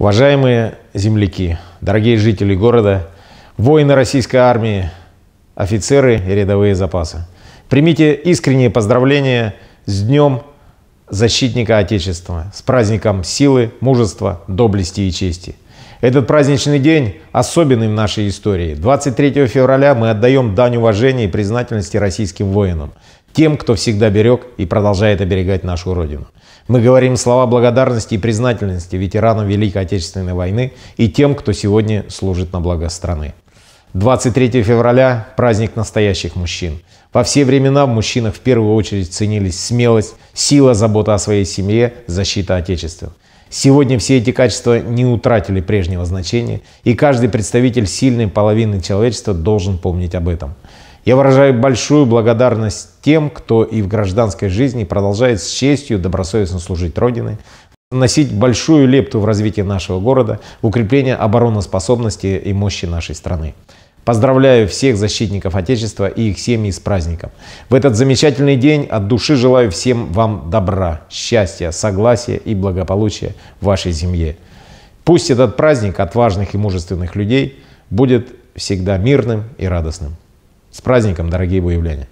Уважаемые земляки, дорогие жители города, воины российской армии, офицеры и рядовые запасы, примите искренние поздравления с Днем Защитника Отечества, с праздником силы, мужества, доблести и чести. Этот праздничный день особенный в нашей истории. 23 февраля мы отдаем дань уважения и признательности российским воинам, тем, кто всегда берег и продолжает оберегать нашу Родину. Мы говорим слова благодарности и признательности ветеранам Великой Отечественной войны и тем, кто сегодня служит на благо страны. 23 февраля – праздник настоящих мужчин. Во все времена в мужчинах в первую очередь ценились смелость, сила, забота о своей семье, защита Отечества. Сегодня все эти качества не утратили прежнего значения, и каждый представитель сильной половины человечества должен помнить об этом. Я выражаю большую благодарность тем, кто и в гражданской жизни продолжает с честью добросовестно служить Родине, носить большую лепту в развитие нашего города, в укрепление обороноспособности и мощи нашей страны. Поздравляю всех защитников Отечества и их семьи с праздником. В этот замечательный день от души желаю всем вам добра, счастья, согласия и благополучия в вашей земле. Пусть этот праздник отважных и мужественных людей будет всегда мирным и радостным. С праздником, дорогие выявления!